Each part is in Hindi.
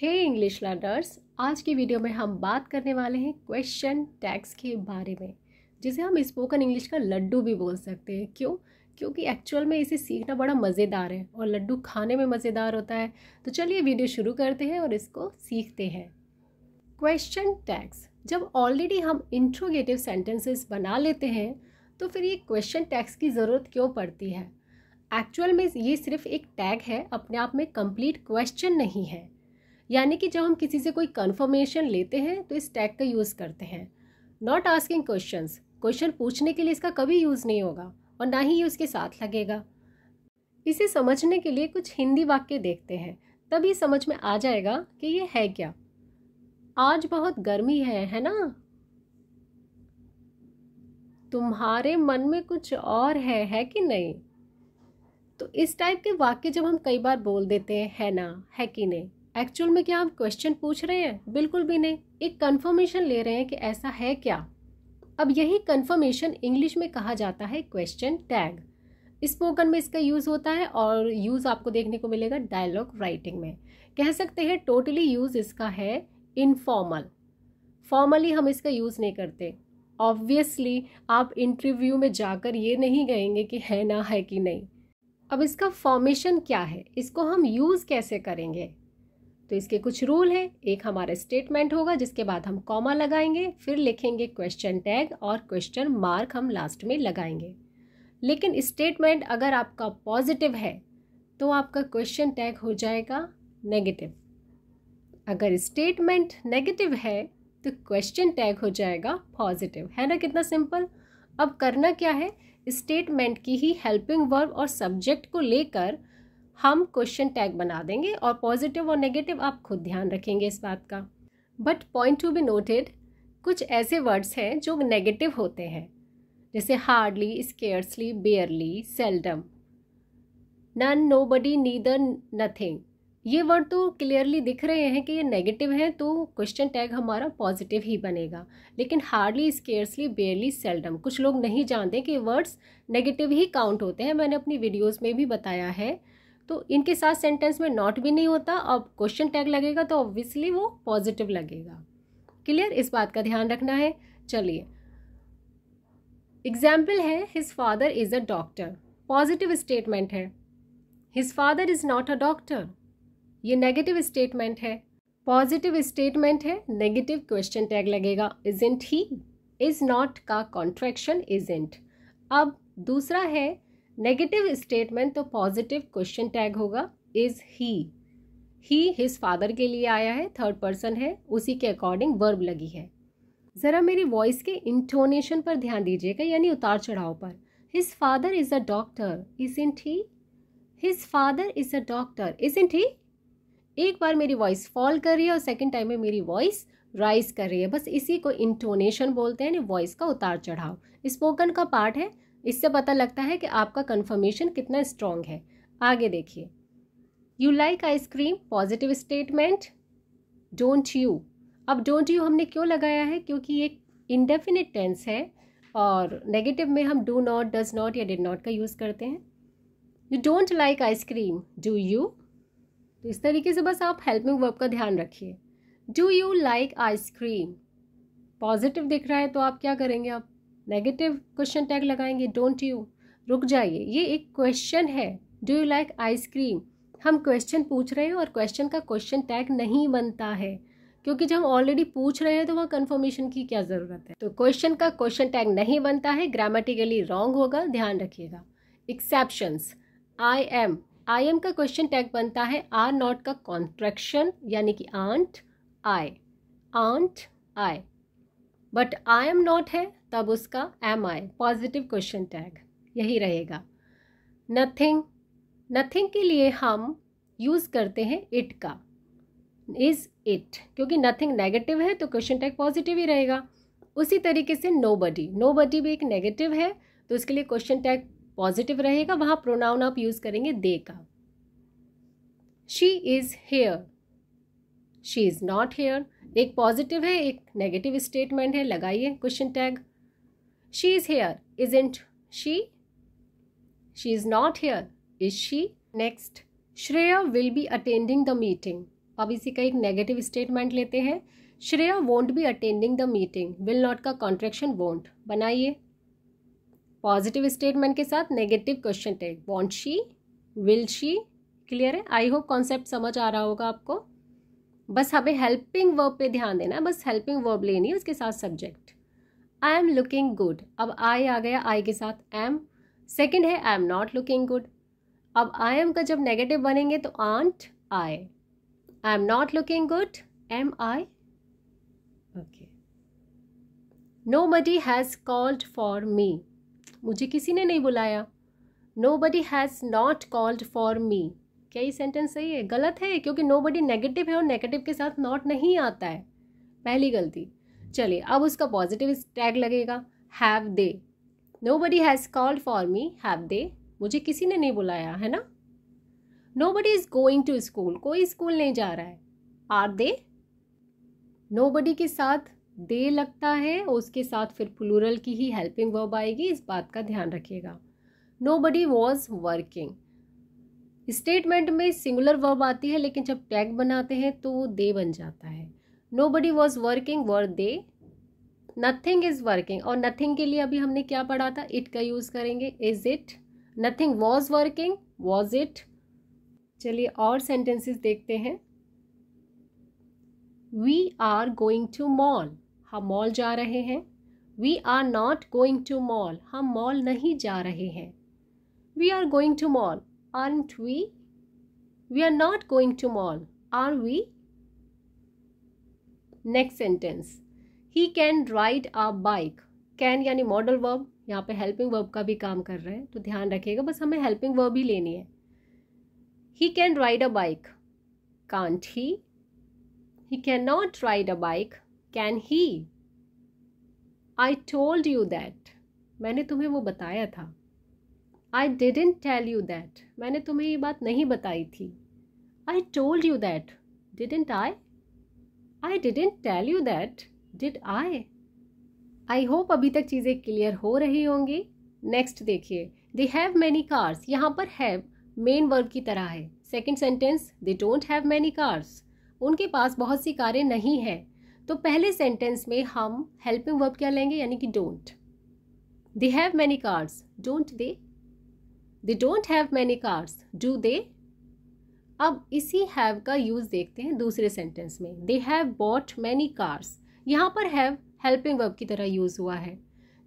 हे इंग्लिश लर्नर्स आज की वीडियो में हम बात करने वाले हैं क्वेश्चन टैक्स के बारे में जिसे हम स्पोकन इंग्लिश का लड्डू भी बोल सकते हैं क्यों क्योंकि एक्चुअल में इसे सीखना बड़ा मज़ेदार है और लड्डू खाने में मज़ेदार होता है तो चलिए वीडियो शुरू करते हैं और इसको सीखते हैं क्वेश्चन टैक्स जब ऑलरेडी हम इंट्रोगेटिव सेंटेंसेस बना लेते हैं तो फिर ये क्वेश्चन टैक्स की ज़रूरत क्यों पड़ती है एक्चुअल में ये सिर्फ एक टैग है अपने आप में कंप्लीट क्वेश्चन नहीं है यानी कि जब हम किसी से कोई कन्फर्मेशन लेते हैं तो इस टैग का यूज़ करते हैं नॉट आस्किंग क्वेश्चन क्वेश्चन पूछने के लिए इसका कभी यूज़ नहीं होगा और ना ही ये उसके साथ लगेगा इसे समझने के लिए कुछ हिंदी वाक्य देखते हैं तब ये समझ में आ जाएगा कि ये है क्या आज बहुत गर्मी है है ना तुम्हारे मन में कुछ और है है कि नहीं तो इस टाइप के वाक्य जब हम कई बार बोल देते हैं है ना है कि नहीं एक्चुअल में क्या आप क्वेश्चन पूछ रहे हैं बिल्कुल भी नहीं एक कंफर्मेशन ले रहे हैं कि ऐसा है क्या अब यही कंफर्मेशन इंग्लिश में कहा जाता है क्वेश्चन टैग स्पोकन में इसका यूज़ होता है और यूज़ आपको देखने को मिलेगा डायलॉग राइटिंग में कह सकते हैं टोटली यूज़ इसका है इनफॉर्मल फॉर्मली हम इसका यूज़ नहीं करते ऑब्वियसली आप इंटरव्यू में जाकर ये नहीं कहेंगे कि है ना है कि नहीं अब इसका फॉर्मेशन क्या है इसको हम यूज़ कैसे करेंगे तो इसके कुछ रूल हैं एक हमारा स्टेटमेंट होगा जिसके बाद हम कॉमा लगाएंगे फिर लिखेंगे क्वेश्चन टैग और क्वेश्चन मार्क हम लास्ट में लगाएंगे लेकिन स्टेटमेंट अगर आपका पॉजिटिव है तो आपका क्वेश्चन टैग हो जाएगा नेगेटिव अगर स्टेटमेंट नेगेटिव है तो क्वेश्चन टैग हो जाएगा पॉजिटिव है ना कितना सिंपल अब करना क्या है स्टेटमेंट की ही हेल्पिंग वर्ब और सब्जेक्ट को लेकर हम क्वेश्चन टैग बना देंगे और पॉजिटिव और नेगेटिव आप खुद ध्यान रखेंगे इस बात का but point to be noted कुछ ऐसे वर्ड्स हैं जो नेगेटिव होते हैं जैसे hardly scarcely barely seldom none nobody neither nothing ये वर्ड तो क्लियरली दिख रहे हैं कि ये नेगेटिव हैं तो क्वेश्चन टैग हमारा पॉजिटिव ही बनेगा लेकिन हार्डली स्केयर्सली बेयरली सेल्डम कुछ लोग नहीं जानते कि वर्ड्स नेगेटिव ही काउंट होते हैं मैंने अपनी वीडियोस में भी बताया है तो इनके साथ सेंटेंस में नॉट भी नहीं होता अब क्वेश्चन टैग लगेगा तो ऑब्वियसली वो पॉजिटिव लगेगा क्लियर इस बात का ध्यान रखना है चलिए एग्जाम्पल है his father is a doctor positive statement है his father is not a doctor ये नेगेटिव स्टेटमेंट है पॉजिटिव स्टेटमेंट है नेगेटिव क्वेश्चन टैग लगेगा इजेंट ही इज़ नॉट का कॉन्ट्रैक्शन इजेंट अब दूसरा है नेगेटिव स्टेटमेंट तो पॉजिटिव क्वेश्चन टैग होगा is he he his father के लिए आया है थर्ड पर्सन है उसी के अकॉर्डिंग वर्ब लगी है ज़रा मेरी वॉइस के इंटोनेशन पर ध्यान दीजिएगा यानी उतार चढ़ाव पर his father is a doctor isn't he his father is a doctor isn't he एक बार मेरी वॉइस फॉल कर रही है और सेकेंड टाइम में मेरी वॉइस राइज कर रही है बस इसी को इंटोनेशन बोलते हैं यानी वॉइस का उतार चढ़ाव स्पोकन का पार्ट है इससे पता लगता है कि आपका कन्फर्मेशन कितना स्ट्रॉन्ग है आगे देखिए you like ice cream positive statement don't you अब डोंट यू हमने क्यों लगाया है क्योंकि एक इंडेफिनिट टेंस है और नेगेटिव में हम डू नॉट डज नॉट या डिड नॉट का यूज़ करते हैं you don't like ice cream do you तो इस तरीके से बस आप हेल्पिंग वर्ब का ध्यान रखिए do you like ice cream positive दिख रहा है तो आप क्या करेंगे आप नेगेटिव क्वेश्चन टैग लगाएंगे डोंट यू रुक जाइए ये एक क्वेश्चन है डू यू लाइक आइसक्रीम हम क्वेश्चन पूछ रहे हैं और क्वेश्चन का क्वेश्चन टैग नहीं बनता है क्योंकि जब हम ऑलरेडी पूछ रहे हैं तो वहाँ कन्फर्मेशन की क्या ज़रूरत है तो क्वेश्चन का क्वेश्चन टैग नहीं बनता है ग्रामेटिकली रॉन्ग होगा ध्यान रखिएगा exceptions I am I am का क्वेश्चन टैग बनता है आर नॉट का कॉन्ट्रेक्शन यानी कि aren't I aren't I but I am not है तब उसका am I positive question tag यही रहेगा नथिंग नथिंग के लिए हम यूज़ करते हैं इट का इज़ इट क्योंकि नथिंग नेगेटिव है तो क्वेश्चन टैग पॉजिटिव ही रहेगा उसी तरीके से नो बडी नो बडी भी एक नेगेटिव है तो उसके लिए क्वेश्चन टैग पॉजिटिव रहेगा वहाँ प्रोनाउन आप यूज़ करेंगे दे का she is here she is not here एक पॉजिटिव है एक नेगेटिव स्टेटमेंट है लगाइए question tag she is here isn't she she is not here is she next Shreya will be attending the meeting अब इसी का एक नेगेटिव स्टेटमेंट लेते हैं Shreya won't be attending the meeting will not का कॉन्ट्रेक्शन वोंट बनाइए पॉजिटिव स्टेटमेंट के साथ negative question tag won't she will she clear है आई होप कॉन्सेप्ट समझ आ रहा होगा आपको बस हमें हेल्पिंग वर्ब पे ध्यान देना है बस हेल्पिंग वर्ब लेनी है उसके साथ subject I am looking good अब आई आ गया आई के साथ एम सेकेंड है I am not looking good अब आई एम का जब नेगेटिव बनेंगे तो aren't I I am not looking good am I okay nobody has called for me मुझे किसी ने नहीं बुलाया nobody has not called for me क्या ये सेंटेंस सही है गलत है क्योंकि नो बडी नेगेटिव है और नेगेटिव के साथ नॉट नहीं आता है पहली गलती चलिए अब उसका पॉजिटिव टैग लगेगा have they nobody has called for me have they मुझे किसी ने नहीं बुलाया है ना nobody is going to school कोई स्कूल नहीं जा रहा है आर दे नो बडी के साथ दे लगता है उसके साथ फिर प्लूरल की ही हेल्पिंग वर्ब आएगी इस बात का ध्यान रखिएगा nobody was working statement में सिंगुलर वर्ब आती है लेकिन जब टैग बनाते हैं तो वो दे बन जाता है nobody was working were they nothing is working और नथिंग के लिए अभी हमने क्या पढ़ा था इट का यूज़ करेंगे is it nothing was working was it चलिए और सेंटेंसेस देखते हैं we are going to mall हम मॉल जा रहे हैं we are not going to mall हम मॉल नहीं जा रहे हैं we are going to mall aren't we? We are not going to mall, are we? Next sentence. He can ride a bike. Can यानी मॉडल वर्ब यहाँ पे हेल्पिंग वर्ब का भी काम कर रहे हैं तो ध्यान रखिएगा बस हमें हेल्पिंग वर्ब ही लेनी है he can ride a bike can't he he can not ride a bike can he I told you that मैंने तुम्हें वो बताया था I didn't tell you that मैंने तुम्हें ये बात नहीं बताई थी I told you that didn't I I didn't tell you that did I I hope अभी तक चीज़ें क्लियर हो रही होंगी नेक्स्ट देखिए दे हैव मैनी कार्स यहाँ पर हैव मेन वर्ब की तरह है second sentence they don't have many cars उनके पास बहुत सी कारें नहीं हैं तो पहले सेंटेंस में हम हेल्पिंग वर्ब क्या लेंगे यानी कि don't they have many cars don't they they don't have many cars do they अब इसी हैव का यूज़ देखते हैं दूसरे सेंटेंस में they have bought many cars यहाँ पर हैव हेल्पिंग वर्ब की तरह यूज़ हुआ है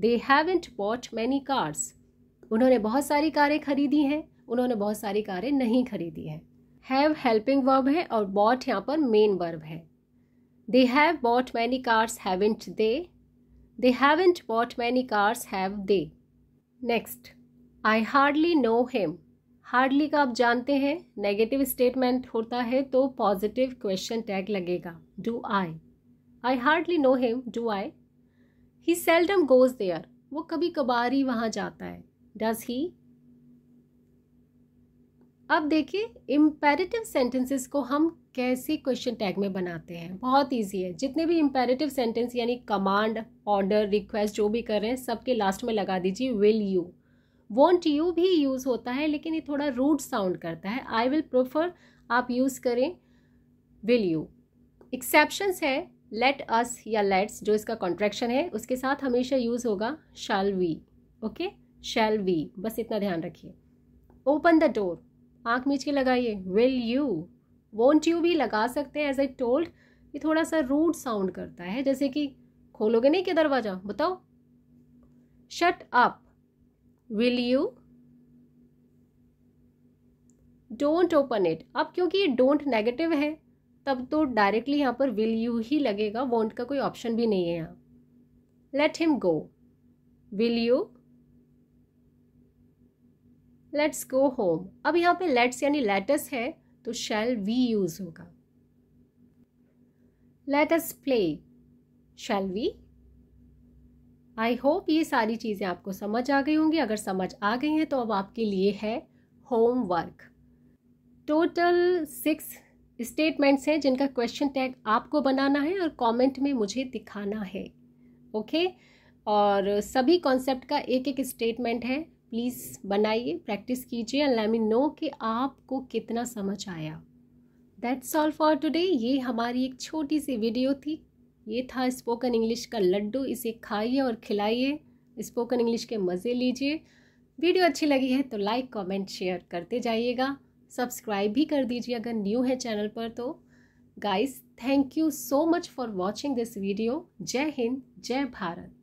they haven't bought many cars उन्होंने बहुत सारी कारें खरीदी हैं उन्होंने बहुत सारी कारें नहीं खरीदी हैं हैव हेल्पिंग वर्ब है और बॉट यहाँ पर मेन वर्ब है they have bought many cars haven't they they haven't bought many cars have they next I hardly know him hardly का आप जानते हैं नेगेटिव स्टेटमेंट होता है तो पॉजिटिव क्वेश्चन टैग लगेगा do I I hardly know him do I he seldom goes there वो कभी कभार ही वहाँ जाता है डज ही अब देखिए इम्पेरेटिव सेंटेंसेस को हम कैसे क्वेश्चन टैग में बनाते हैं बहुत इजी है जितने भी इम्पेरेटिव सेंटेंस यानी कमांड ऑर्डर रिक्वेस्ट जो भी कर रहे हैं सबके लास्ट में लगा दीजिए विल यू वॉन्ट यू भी यूज़ होता है लेकिन ये थोड़ा रूड साउंड करता है आई विल प्रोफर आप यूज़ करें विल यू एक्सेप्शंस है लेट अस या लेट्स जो इसका कॉन्ट्रैक्शन है उसके साथ हमेशा यूज़ होगा shall we okay shall we बस इतना ध्यान रखिए ओपन द डोर आँख मीच के लगाइए विल यू वॉन्ट यू भी लगा सकते हैं एज आई टोल्ड ये थोड़ा सा रूड साउंड करता है जैसे कि खोलोगे नहीं क्या दरवाज़ा बताओ shut up will you don't open it अब क्योंकि ये डोंट नेगेटिव है तब तो डायरेक्टली यहाँ पर विल यू ही लगेगा वॉन्ट का कोई ऑप्शन भी नहीं है यहाँ let him go will you let's go home अब यहाँ पे लेट्स यानी लेटस है तो शैल वी यूज होगा let us play shall we I hope ये सारी चीज़ें आपको समझ आ गई होंगी अगर समझ आ गई हैं तो अब आपके लिए है होमवर्क टोटल सिक्स स्टेटमेंट्स हैं जिनका क्वेश्चन टैग आपको बनाना है और कमेंट में मुझे दिखाना है ओके okay? और सभी कॉन्सेप्ट का एक एक स्टेटमेंट है प्लीज़ बनाइए प्रैक्टिस कीजिए एंड लेट मी नो कि आपको कितना समझ आया दैट्स ऑल फॉर टुडे ये हमारी एक छोटी सी वीडियो थी ये था स्पोकन इंग्लिश का लड्डू इसे खाइए और खिलाइए स्पोकन इंग्लिश के मज़े लीजिए वीडियो अच्छी लगी है तो लाइक कमेंट शेयर करते जाइएगा सब्सक्राइब भी कर दीजिए अगर न्यू है चैनल पर तो guys thank you so much for watching this video जय हिंद जय भारत